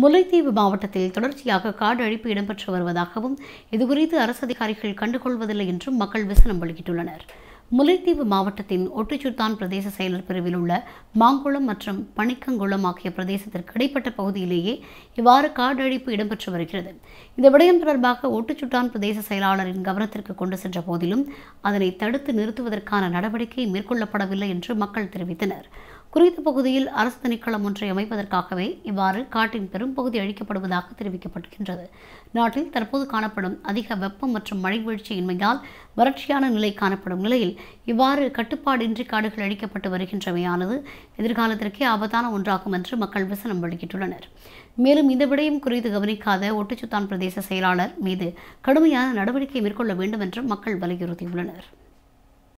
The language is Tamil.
முல்லைத்தீவு மாவட்டத்தில் தொடர்ச்சியாக காடு அழிப்பு இடம்பெற்று வருவதாகவும் இதுகுறித்து அரசு அதிகாரிகள் கண்டுகொள்வதில்லை என்றும் மக்கள் விசனம் வெளியிட்டுள்ளனர் முல்லைத்தீவு மாவட்டத்தின் ஒட்டுச்சுத்தான் பிரதேச செயலர் பிரிவில் உள்ள மாங்குளம் மற்றும் பனிக்கங்குளம் ஆகிய பிரதேசத்திற்கு இடைப்பட்ட பகுதியிலேயே இவ்வாறு காடழிப்பு இடம்பெற்று வருகிறது இந்த விடயம் தொடர்பாக ஒட்டுச்சுட்டான் பிரதேச செயலாளரின் கவனத்திற்கு கொண்டு சென்ற போதிலும் அதனை தடுத்து நிறுத்துவதற்கான நடவடிக்கை மேற்கொள்ளப்படவில்லை என்று மக்கள் தெரிவித்தனர் குறித்த பகுதியில் அரசு திணைக்களம் ஒன்றை அமைப்பதற்காகவே இவ்வாறு காட்டின் பெரும் பகுதி அழிக்கப்படுவதாக தெரிவிக்கப்படுகின்றது நாட்டில் தற்போது காணப்படும் அதிக வெப்பம் மற்றும் மழை வீழ்ச்சியின்மையால் வறட்சியான நிலை காணப்படும் நிலையில் இவ்வாறு கட்டுப்பாடின்றி காடுகள் அழிக்கப்பட்டு வருகின்றவையானது எதிர்காலத்திற்கே ஆபத்தான ஒன்றாகும் என்று மக்கள் விசனம் வெளியிட்டுள்ளனர் மேலும் இந்த விடயம் குறித்து கவனிக்காத ஒட்டுச்சுத்தான் பிரதேச செயலாளர் மீது கடுமையான நடவடிக்கை மேற்கொள்ள வேண்டும் என்றும் மக்கள் வலியுறுத்தியுள்ளனர்